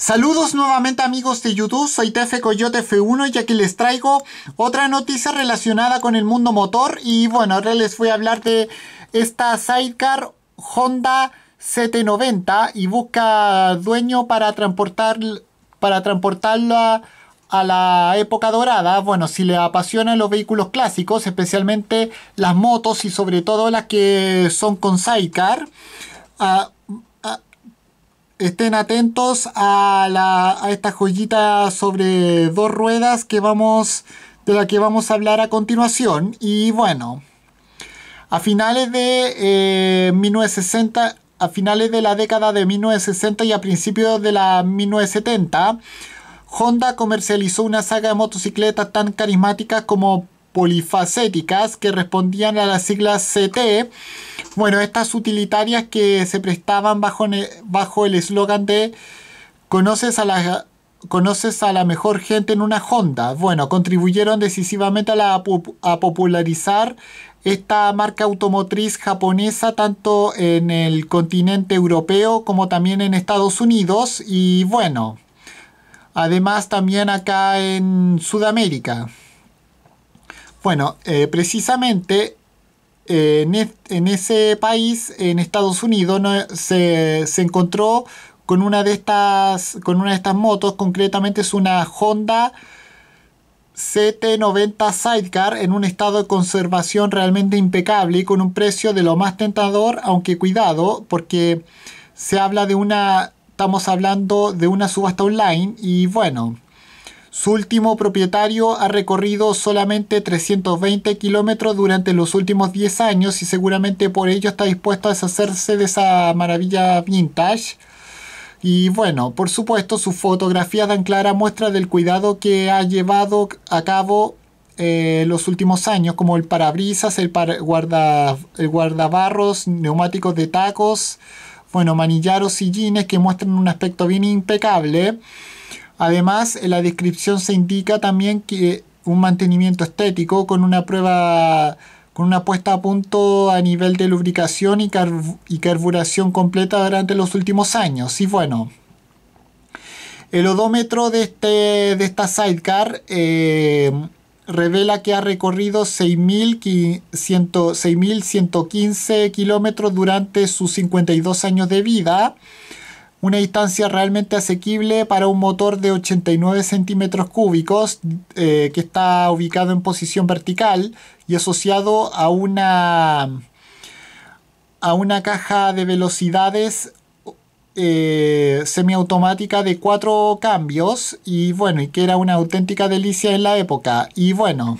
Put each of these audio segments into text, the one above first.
Saludos nuevamente amigos de YouTube, soy TF Coyote F1 y aquí les traigo otra noticia relacionada con el mundo motor y bueno, ahora les voy a hablar de esta sidecar Honda 790 y busca dueño para transportar para transportarla a la época dorada, bueno, si le apasionan los vehículos clásicos, especialmente las motos y sobre todo las que son con sidecar, ah, estén atentos a, la, esta joyita sobre dos ruedas que vamos, de la que vamos a hablar a continuación. Y bueno, a finales de eh, a finales de la década de 1960 y a principios de la 1970, Honda comercializó una saga de motocicletas tan carismáticas como polifacéticas que respondían a las siglas CT bueno, estas utilitarias que se prestaban bajo, bajo el eslogan de conoces a la conoces a la mejor gente en una Honda. Bueno, contribuyeron decisivamente a, popularizar esta marca automotriz japonesa tanto en el continente europeo como también en Estados Unidos y bueno, además también acá en Sudamérica. Bueno, eh, precisamente en, ese país, en Estados Unidos, se, encontró con una de estas. con una de estas motos, concretamente es una Honda. CT90 Sidecar en un estado de conservación realmente impecable y con un precio de lo más tentador, aunque cuidado, porque se habla de una, estamos hablando de una subasta online y bueno, su último propietario ha recorrido solamente 320 kilómetros durante los últimos 10 años y seguramente por ello está dispuesto a deshacerse de esa maravilla vintage. Y bueno, por supuesto, sus fotografías dan clara muestra del cuidado que ha llevado a cabo eh, los últimos años, como el parabrisas, el, el guardabarros, neumáticos de tacos, bueno, manillaros y jeans que muestran un aspecto bien impecable. Además, en eh, la descripción se indica también que un mantenimiento estético con una prueba con una puesta a punto a nivel de lubricación y, carburación completa durante los últimos años. Y bueno, el odómetro de, este, de esta sidecar eh, revela que ha recorrido 6.115 kilómetros durante sus 52 años de vida una distancia realmente asequible para un motor de 89 centímetros cúbicos eh, que está ubicado en posición vertical y asociado a una, a una caja de velocidades eh, semiautomática de cuatro cambios y bueno, y que era una auténtica delicia en la época. Y bueno,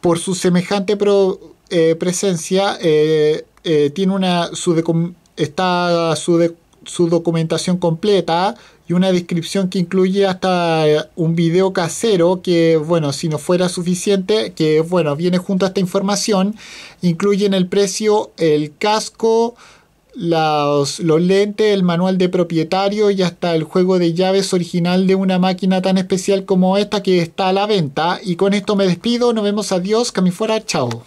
por su semejante eh, presencia, tiene una, su está su su documentación completa y una descripción que incluye hasta eh, un video casero que, bueno, si no fuera suficiente, que, bueno, viene junto a esta información, incluyen el precio el casco, los, los, lentes, el manual de propietario y hasta el juego de llaves original de una máquina tan especial como esta que está a la venta. Y con esto me despido, nos vemos, adiós, que a fuera, chao.